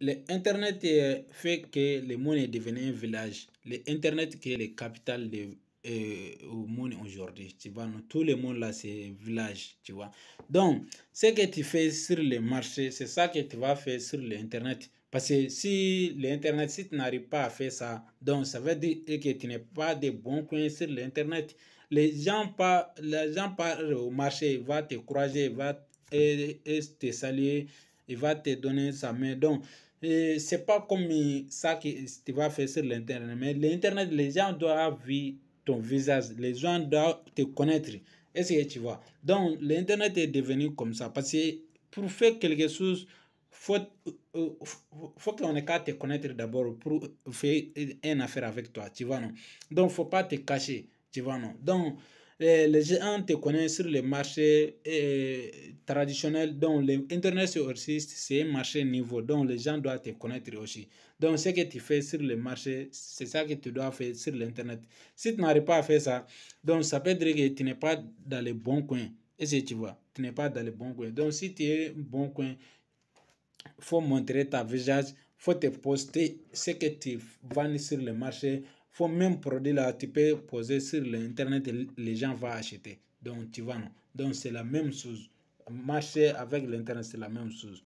L'Internet fait que le monde est devenu un village. L'Internet qui est le capitale de, euh, monde aujourd'hui. Tu vois, nous, tout le monde là, c'est un village. Tu vois. Donc, ce que tu fais sur le marché, c'est ça que tu vas faire sur l'Internet. Parce que si l'Internet, si tu n'arrives pas à faire ça, donc ça veut dire que tu n'es pas de bon coin sur l'Internet. Les gens, par, les gens au marché, ils vont te croiser, ils vont te euh, euh, saluer, ils vont te donner sa main. Donc, c'est pas comme ça que tu vas faire sur l'internet mais l'internet les gens doivent voir ton visage les gens doivent te connaître est-ce que tu vois donc l'internet est devenu comme ça parce que pour faire quelque chose faut euh, euh, faut qu'on ait qu'à te connaître d'abord pour faire une affaire avec toi tu vois non donc faut pas te cacher tu vois non donc eh, les gens te connaissent sur les marchés eh, traditionnels. Donc, l'Internet c'est un marché niveau. Donc, les gens doivent te connaître aussi. Donc, ce que tu fais sur le marché, c'est ça que tu dois faire sur l'Internet. Si tu n'arrives pas à faire ça, donc ça peut dire que tu n'es pas dans les bons coins. Et si tu vois, tu n'es pas dans les bons coins. Donc, si tu es bon coin, faut montrer ta visage, faut te poster ce que tu vends sur le marché faut même produit là, tu peux poser sur l'internet et les gens vont acheter. Donc tu vas Donc c'est la même chose. Marcher avec l'internet, c'est la même chose.